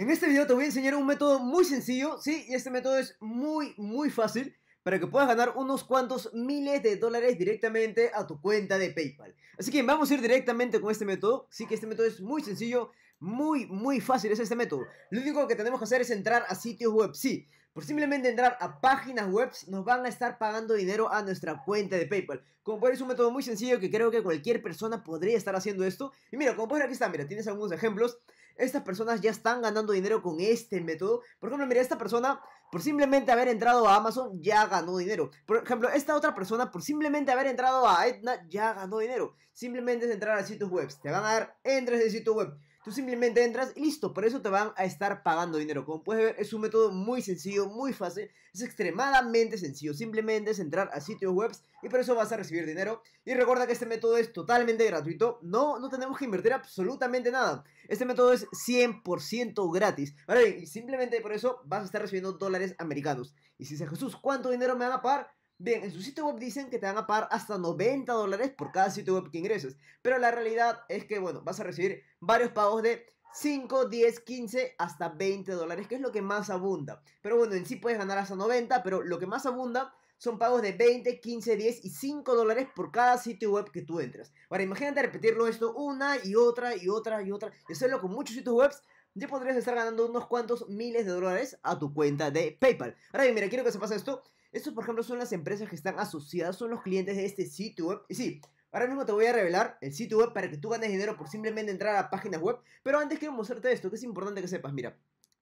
En este video te voy a enseñar un método muy sencillo, sí, y este método es muy, muy fácil para que puedas ganar unos cuantos miles de dólares directamente a tu cuenta de PayPal. Así que vamos a ir directamente con este método, sí que este método es muy sencillo, muy, muy fácil es este método. Lo único que tenemos que hacer es entrar a sitios web, sí. Por simplemente entrar a páginas web nos van a estar pagando dinero a nuestra cuenta de PayPal. Como puedes es un método muy sencillo que creo que cualquier persona podría estar haciendo esto. Y mira, como puedes aquí está, mira, tienes algunos ejemplos. Estas personas ya están ganando dinero con este método. Por ejemplo, mira, esta persona por simplemente haber entrado a Amazon ya ganó dinero. Por ejemplo, esta otra persona por simplemente haber entrado a Etna ya ganó dinero. Simplemente es entrar a sitios web. Te van a dar, entres de sitio web Tú simplemente entras y listo, por eso te van a estar pagando dinero. Como puedes ver, es un método muy sencillo, muy fácil, es extremadamente sencillo. Simplemente es entrar a sitios web y por eso vas a recibir dinero. Y recuerda que este método es totalmente gratuito, no, no tenemos que invertir absolutamente nada. Este método es 100% gratis. y simplemente por eso vas a estar recibiendo dólares americanos. Y si dices, Jesús, ¿cuánto dinero me van a pagar? Bien, en su sitio web dicen que te van a pagar hasta 90 dólares por cada sitio web que ingreses. Pero la realidad es que, bueno, vas a recibir varios pagos de 5, 10, 15 hasta 20 dólares, que es lo que más abunda. Pero bueno, en sí puedes ganar hasta 90, pero lo que más abunda son pagos de 20, 15, 10 y 5 dólares por cada sitio web que tú entras. Ahora, imagínate repetirlo esto una y otra y otra y otra. Y hacerlo con muchos sitios web ya podrías estar ganando unos cuantos miles de dólares a tu cuenta de PayPal. Ahora bien, mira, quiero que se pase esto. Estos, por ejemplo, son las empresas que están asociadas, son los clientes de este sitio web. Y sí, ahora mismo te voy a revelar el sitio web para que tú ganes dinero por simplemente entrar a páginas web. Pero antes quiero mostrarte esto, que es importante que sepas, mira.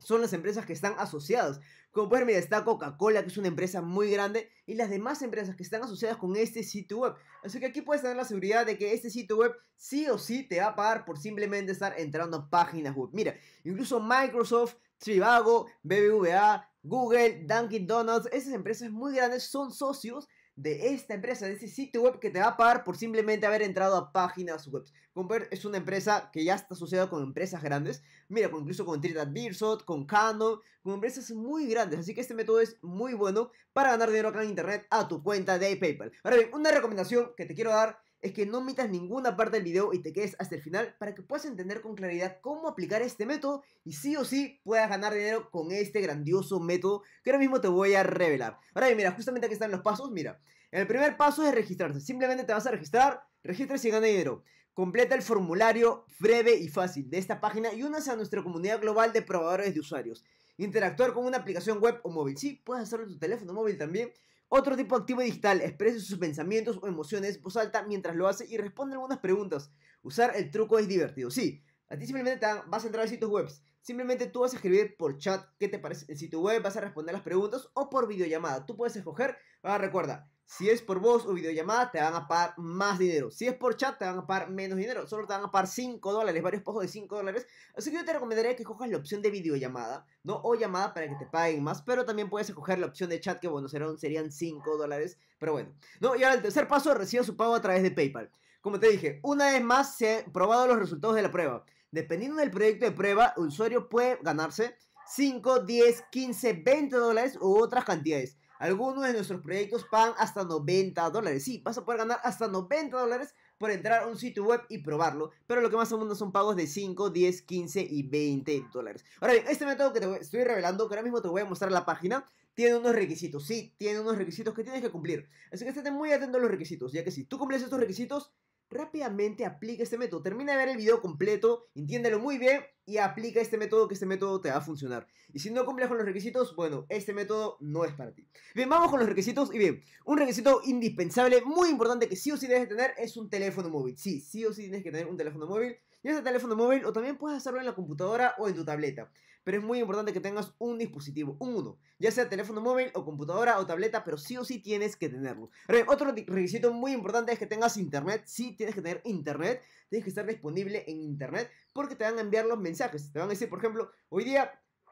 Son las empresas que están asociadas. Como puedes ver, está Coca-Cola, que es una empresa muy grande, y las demás empresas que están asociadas con este sitio web. Así que aquí puedes tener la seguridad de que este sitio web sí o sí te va a pagar por simplemente estar entrando a páginas web. Mira, incluso Microsoft, Trivago, BBVA, Google, Dunkin' Donuts, esas empresas muy grandes son socios de esta empresa, de este sitio web que te va a pagar por simplemente haber entrado a páginas web. Compare es una empresa que ya está asociada con empresas grandes, mira, incluso con TripAdvisor, con Canon, con empresas muy grandes, así que este método es muy bueno para ganar dinero acá en internet a tu cuenta de PayPal. Ahora bien, una recomendación que te quiero dar es que no omitas ninguna parte del video y te quedes hasta el final para que puedas entender con claridad cómo aplicar este método y sí o sí puedas ganar dinero con este grandioso método que ahora mismo te voy a revelar. Ahora bien, mira, justamente aquí están los pasos, mira. El primer paso es registrarse, simplemente te vas a registrar, Registra y gana dinero. Completa el formulario breve y fácil de esta página y únase a nuestra comunidad global de probadores de usuarios interactuar con una aplicación web o móvil. Sí, puedes hacerlo en tu teléfono móvil también. Otro tipo activo digital expresa sus pensamientos o emociones voz alta mientras lo hace y responde algunas preguntas. Usar el truco es divertido. Sí, a ti simplemente vas a entrar a sitios web. Simplemente tú vas a escribir por chat qué te parece el sitio web, vas a responder las preguntas o por videollamada. Tú puedes escoger. Ahora recuerda, si es por voz o videollamada, te van a pagar más dinero. Si es por chat, te van a pagar menos dinero. Solo te van a pagar 5 dólares, varios pagos de 5 dólares. Así que yo te recomendaría que cojas la opción de videollamada, ¿no? O llamada para que te paguen más. Pero también puedes escoger la opción de chat, que bueno, serían 5 dólares. Pero bueno. No, y ahora el tercer paso, recibe su pago a través de PayPal. Como te dije, una vez más se han probado los resultados de la prueba. Dependiendo del proyecto de prueba, el usuario puede ganarse 5, 10, 15, 20 dólares u otras cantidades. Algunos de nuestros proyectos pagan hasta 90 dólares. Sí, vas a poder ganar hasta 90 dólares por entrar a un sitio web y probarlo, pero lo que más abunda son pagos de 5, 10, 15 y 20 dólares. Ahora bien, este método que te estoy revelando, que ahora mismo te voy a mostrar la página, tiene unos requisitos, sí, tiene unos requisitos que tienes que cumplir. Así que estén muy atentos a los requisitos, ya que si tú cumples estos requisitos, rápidamente aplica este método. Termina de ver el video completo, Entiéndelo muy bien y aplica este método que este método te va a funcionar. Y si no cumples con los requisitos, bueno, este método no es para ti. Bien, vamos con los requisitos y bien, un requisito indispensable, muy importante que sí o sí debes tener es un teléfono móvil. Sí, sí o sí tienes que tener un teléfono móvil ya sea teléfono móvil o también puedes hacerlo en la computadora o en tu tableta. Pero es muy importante que tengas un dispositivo, uno, ya sea teléfono móvil o computadora o tableta, pero sí o sí tienes que tenerlo. otro requisito muy importante es que tengas internet, sí tienes que tener internet, tienes que estar disponible en internet porque te van a enviar los mensajes, te van a decir, por ejemplo, hoy día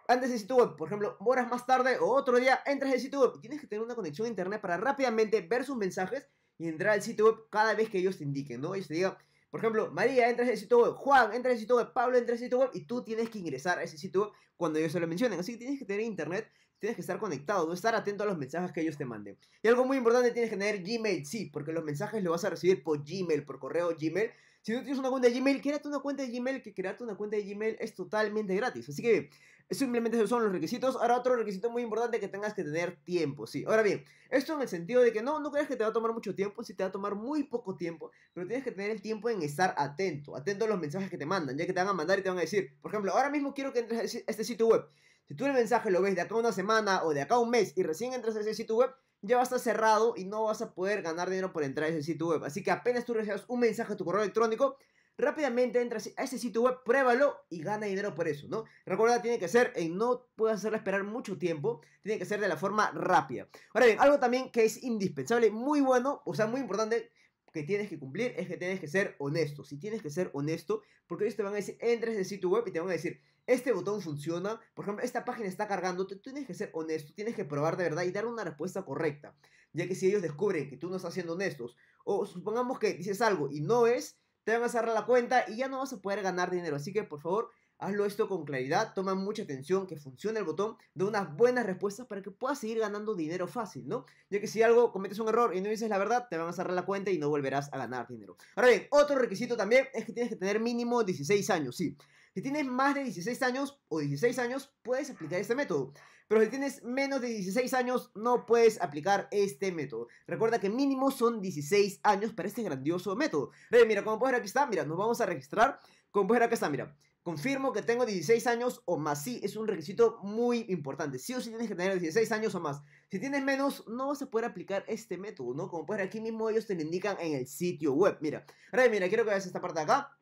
antes del sitio web, por ejemplo, horas más tarde o otro día entras al sitio web tienes que tener una conexión a internet para rápidamente ver sus mensajes y entrar al sitio web cada vez que ellos te indiquen, ¿no? Ellos te digan, por ejemplo, María entra en el sitio web, Juan entra en el sitio web, Pablo entra en el sitio web y tú tienes que ingresar a ese sitio web cuando ellos se lo mencionen. Así que tienes que tener internet, tienes que estar conectado, estar atento a los mensajes que ellos te manden. Y algo muy importante, tienes que tener Gmail, sí, porque los mensajes los vas a recibir por Gmail, por correo Gmail. Si no tienes una cuenta de Gmail, créate una cuenta de Gmail, que crearte una cuenta de Gmail es totalmente gratis. Así que Simplemente esos son los requisitos. Ahora, otro requisito muy importante que tengas que tener tiempo, sí. Ahora bien, esto en el sentido de que no, no creas que te va a tomar mucho tiempo, si te va a tomar muy poco tiempo, pero tienes que tener el tiempo en estar atento, atento a los mensajes que te mandan, ya que te van a mandar y te van a decir, por ejemplo, ahora mismo quiero que entres a este sitio web. Si tú el mensaje lo ves de acá una semana o de acá un mes y recién entras a ese sitio web, ya va a estar cerrado y no vas a poder ganar dinero por entrar a ese sitio web. Así que apenas tú recibas un mensaje a tu correo electrónico, rápidamente entras a ese sitio web, pruébalo y gana dinero por eso, ¿no? Recuerda, tiene que ser, y no puedes hacerla esperar mucho tiempo, tiene que ser de la forma rápida. Ahora bien, algo también que es indispensable, muy bueno, o sea, muy importante que tienes que cumplir es que tienes que ser honesto. Si tienes que ser honesto, porque ellos te van a decir, entras en el sitio web y te van a decir, este botón funciona, por ejemplo, esta página está cargando, tú tienes que ser honesto, tienes que probar de verdad y dar una respuesta correcta. Ya que si ellos descubren que tú no estás siendo honestos, o supongamos que dices algo y no es, te van a cerrar la cuenta y ya no vas a poder ganar dinero. Así que por favor, hazlo esto con claridad, toma mucha atención, que funcione el botón, de unas buenas respuestas para que puedas seguir ganando dinero fácil, ¿no? Ya que si algo cometes un error y no dices la verdad, te van a cerrar la cuenta y no volverás a ganar dinero. Ahora bien, otro requisito también es que tienes que tener mínimo 16 años, sí. Si tienes más de 16 años o 16 años, puedes aplicar este método. Pero si tienes menos de 16 años, no puedes aplicar este método. Recuerda que mínimo son 16 años para este grandioso método. Ve, mira, como puedes ver aquí está, mira, nos vamos a registrar. Como puedes ver aquí está, mira. Confirmo que tengo 16 años o más. Sí, es un requisito muy importante. Sí o sí tienes que tener 16 años o más. Si tienes menos, no vas a poder aplicar este método, ¿no? Como puedes ver aquí mismo, ellos te lo indican en el sitio web. Mira, Ahora, mira, quiero que veas esta parte de acá.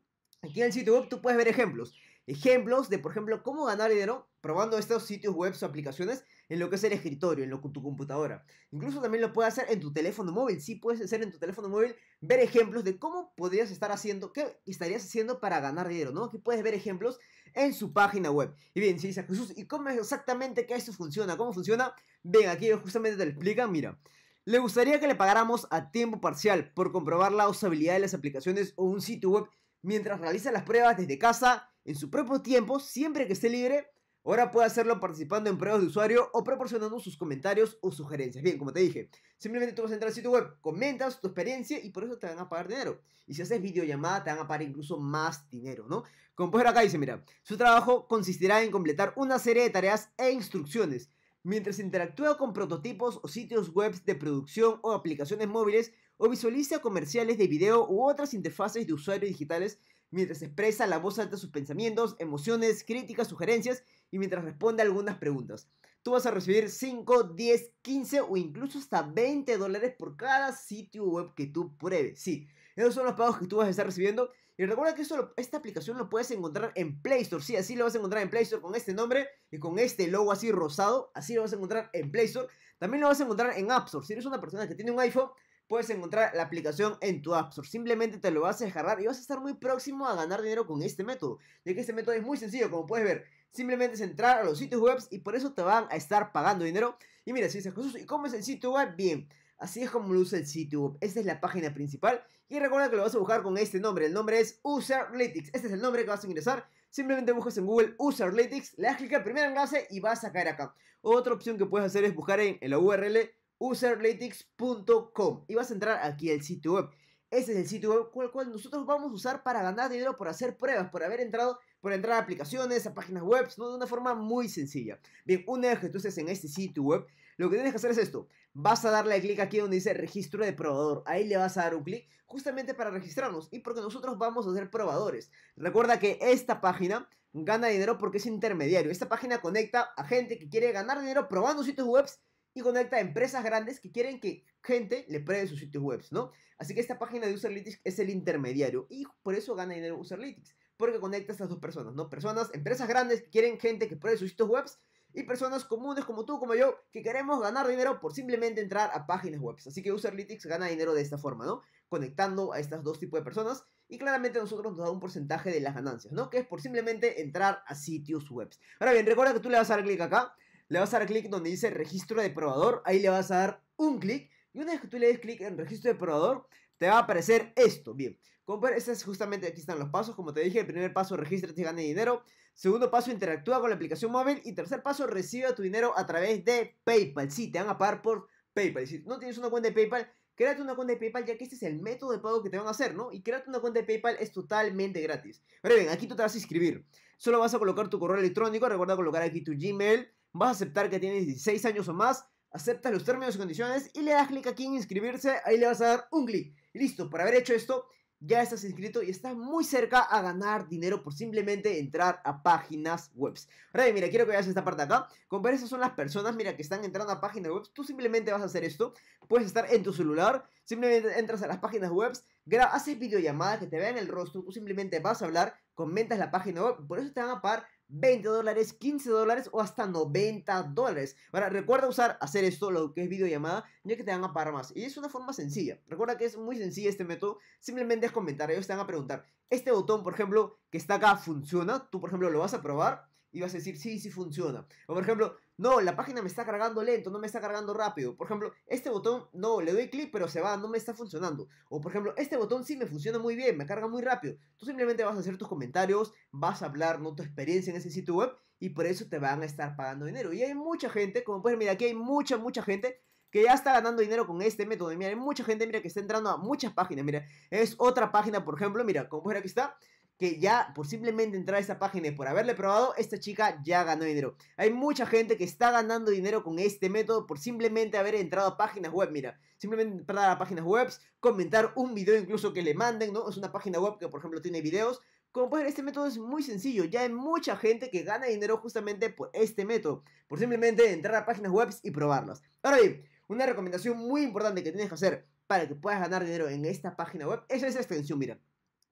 Aquí en el sitio web tú puedes ver ejemplos ejemplos de, por ejemplo, cómo ganar dinero probando estos sitios web o aplicaciones en lo que es el escritorio, en lo que tu computadora. Incluso también lo puedes hacer en tu teléfono móvil. Sí, puedes hacer en tu teléfono móvil ver ejemplos de cómo podrías estar haciendo, qué estarías haciendo para ganar dinero, ¿no? Aquí puedes ver ejemplos en su página web. Y bien, si dice Jesús, ¿y cómo es exactamente que esto funciona? ¿Cómo funciona? Ven, aquí justamente te lo explican, mira. ¿Le gustaría que le pagáramos a tiempo parcial por comprobar la usabilidad de las aplicaciones o un sitio web mientras realiza las pruebas desde casa en su propio tiempo, siempre que esté libre. Ahora puede hacerlo participando en pruebas de usuario o proporcionando sus comentarios o sugerencias. Bien, como te dije, simplemente tú vas a entrar al sitio web, comentas tu experiencia y por eso te van a pagar dinero. Y si haces videollamada, te van a pagar incluso más dinero, ¿no? Como puedes acá, dice, mira, su trabajo consistirá en completar una serie de tareas e instrucciones. Mientras interactúa con prototipos o sitios web de producción o aplicaciones móviles, o visualiza comerciales de video u otras interfaces de usuario digitales mientras expresa la voz alta sus pensamientos, emociones, críticas, sugerencias y mientras responde algunas preguntas. Tú vas a recibir 5, 10, 15 o incluso hasta 20 dólares por cada sitio web que tú pruebes. Sí, esos son los pagos que tú vas a estar recibiendo. Y recuerda que esta aplicación lo puedes encontrar en Play Store. Sí, así lo vas a encontrar en Play Store con este nombre y con este logo así rosado. Así lo vas a encontrar en Play Store. También lo vas a encontrar en App Store. Si eres una persona que tiene un iPhone, puedes encontrar la aplicación en tu App Store. Simplemente te lo vas a descargar y vas a estar muy próximo a ganar dinero con este método. Ya que este método es muy sencillo, como puedes ver. Simplemente es entrar a los sitios web y por eso te van a estar pagando dinero. Y mira, si dices ¿y cómo es el sitio web? Bien. Así es como usa el sitio web. Esta es la página principal. Y recuerda que lo vas a buscar con este nombre. El nombre es Userlytics. Este es el nombre que vas a ingresar. Simplemente buscas en Google Userlytics, le das clic al primer enlace y vas a caer acá. Otra opción que puedes hacer es buscar en la URL userlytics.com y vas a entrar aquí al sitio web. Ese es el sitio web el cual nosotros vamos a usar para ganar dinero por hacer pruebas, por haber entrado, por entrar a aplicaciones, a páginas web, de una forma muy sencilla. Bien, una vez que tú estés en este sitio web, lo que tienes que hacer es esto. Vas a darle clic aquí donde dice registro de probador. Ahí le vas a dar un clic justamente para registrarnos y porque nosotros vamos a ser probadores. Recuerda que esta página gana dinero porque es intermediario. Esta página conecta a gente que quiere ganar dinero probando sitios webs y conecta a empresas grandes que quieren que gente le pruebe sus sitios web, ¿no? Así que esta página de Userlytics es el intermediario y por eso gana dinero Userlytics, porque conecta a estas dos personas, ¿no? Personas, empresas grandes que quieren gente que pruebe sus sitios web y personas comunes como tú, como yo, que queremos ganar dinero por simplemente entrar a páginas web. Así que Userlytics gana dinero de esta forma, ¿no? Conectando a estas dos tipos de personas y claramente a nosotros nos da un porcentaje de las ganancias, ¿no? Que es por simplemente entrar a sitios web. Ahora bien, recuerda que tú le vas a dar clic acá le vas a dar clic donde dice registro de probador, ahí le vas a dar un clic y una vez que tú le des clic en registro de probador, te va a aparecer esto. Bien, como este es justamente aquí están los pasos. Como te dije, el primer paso, registra y gane dinero. Segundo paso, interactúa con la aplicación móvil. Y tercer paso, recibe tu dinero a través de PayPal. Sí, te van a pagar por PayPal. Si no tienes una cuenta de PayPal, créate una cuenta de PayPal, ya que este es el método de pago que te van a hacer, ¿no? Y créate una cuenta de PayPal es totalmente gratis. Pero bien, aquí tú te vas a inscribir. Solo vas a colocar tu correo electrónico, recuerda colocar aquí tu Gmail, vas a aceptar que tienes 16 años o más, aceptas los términos y condiciones y le das clic aquí en inscribirse, ahí le vas a dar un clic. listo, por haber hecho esto, ya estás inscrito y estás muy cerca a ganar dinero por simplemente entrar a páginas webs. Ahora mira, quiero que veas esta parte de acá. Como esas son las personas, mira, que están entrando a páginas web. Tú simplemente vas a hacer esto. Puedes estar en tu celular, simplemente entras a las páginas webs. haces videollamadas que te vean el rostro, tú simplemente vas a hablar, comentas la página web. Por eso te van a pagar 20 dólares, 15 dólares o hasta 90 dólares. Ahora, recuerda usar, hacer esto, lo que es videollamada, ya que te van a pagar más. Y es una forma sencilla. Recuerda que es muy sencilla este método. Simplemente es comentar, ellos te van a preguntar, este botón, por ejemplo, que está acá, ¿funciona? Tú, por ejemplo, lo vas a probar y vas a decir, sí, sí funciona. O, por ejemplo, no, la página me está cargando lento, no me está cargando rápido. Por ejemplo, este botón, no, le doy clic, pero se va, no me está funcionando. O por ejemplo, este botón sí me funciona muy bien, me carga muy rápido. Tú simplemente vas a hacer tus comentarios, vas a hablar, no tu experiencia en ese sitio web y por eso te van a estar pagando dinero. Y hay mucha gente, como puedes ver, mira, aquí hay mucha, mucha gente que ya está ganando dinero con este método. Mira, hay mucha gente, mira, que está entrando a muchas páginas. Mira, es otra página, por ejemplo, mira, como puedes ver aquí está que ya por simplemente entrar a esta página y por haberle probado, esta chica ya ganó dinero. Hay mucha gente que está ganando dinero con este método por simplemente haber entrado a páginas web. Mira, simplemente entrar a páginas web, comentar un video incluso que le manden, ¿no? Es una página web que por ejemplo tiene videos. Como pueden ver, este método es muy sencillo. Ya hay mucha gente que gana dinero justamente por este método. Por simplemente entrar a páginas web y probarlas. Ahora bien, una recomendación muy importante que tienes que hacer para que puedas ganar dinero en esta página web es esa extensión, mira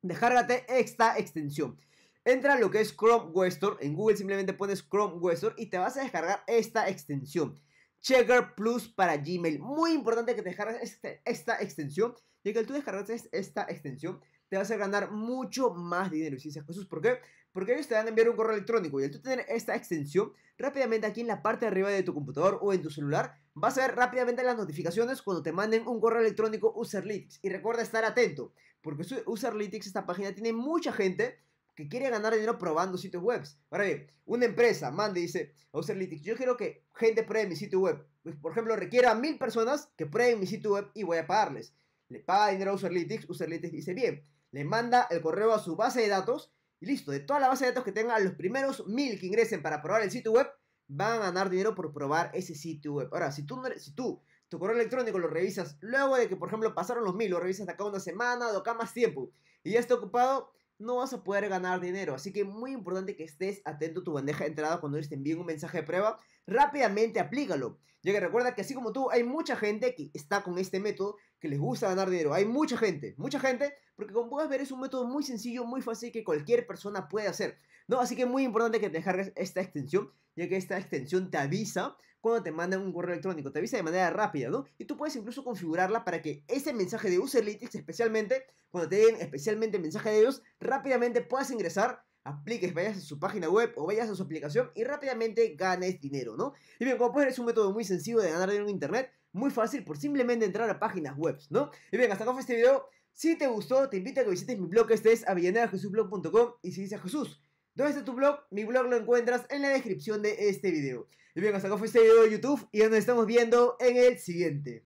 descárgate esta extensión. Entra lo que es Chrome Web en Google simplemente pones Chrome Web y te vas a descargar esta extensión. Checker Plus para Gmail. Muy importante que te descargues este, esta extensión, ya que al tú descargarte esta extensión, te vas a ganar mucho más dinero. Y si dices, Jesús, ¿por qué? Porque ellos te van a enviar un correo electrónico y al tú tener esta extensión, rápidamente aquí en la parte de arriba de tu computador o en tu celular, vas a ver rápidamente las notificaciones cuando te manden un correo electrónico Leads. Y recuerda estar atento, porque Userlytics, esta página, tiene mucha gente que quiere ganar dinero probando sitios web. Ahora bien, una empresa manda y dice a Userlytics, yo quiero que gente pruebe mi sitio web. Pues, por ejemplo, requiera a mil personas que prueben mi sitio web y voy a pagarles. Le paga dinero a Userlytics, Userlytics dice, bien, le manda el correo a su base de datos y listo, de toda la base de datos que tengan, los primeros mil que ingresen para probar el sitio web, van a ganar dinero por probar ese sitio web. Ahora, si tú, si tú tu correo electrónico lo revisas luego de que, por ejemplo, pasaron los mil, lo revisas de acá una semana, de acá más tiempo, y ya está ocupado, no vas a poder ganar dinero. Así que muy importante que estés atento a tu bandeja de entrada cuando te envíen un mensaje de prueba. Rápidamente aplícalo. Ya que recuerda que así como tú, hay mucha gente que está con este método que les gusta ganar dinero. Hay mucha gente, mucha gente, porque como puedes ver es un método muy sencillo, muy fácil que cualquier persona puede hacer. ¿no? Así que muy importante que te descargues esta extensión, ya que esta extensión te avisa cuando te mandan un correo electrónico. Te avisa de manera rápida, ¿no? Y tú puedes incluso configurarla para que ese mensaje de Userlytics, especialmente, cuando te den especialmente el mensaje de ellos, rápidamente puedas ingresar apliques, vayas a su página web o vayas a su aplicación y rápidamente ganes dinero, ¿no? Y bien, como puedes ver, es un método muy sencillo de ganar dinero en internet, muy fácil por simplemente entrar a páginas web, ¿no? Y bien, hasta acá fue este video. Si te gustó, te invito a que visites mi blog, este es avillanerajesusblog.com y si dices Jesús, ¿Dónde está tu blog? Mi blog lo encuentras en la descripción de este video. Y bien, hasta acá fue este video de YouTube y nos estamos viendo en el siguiente.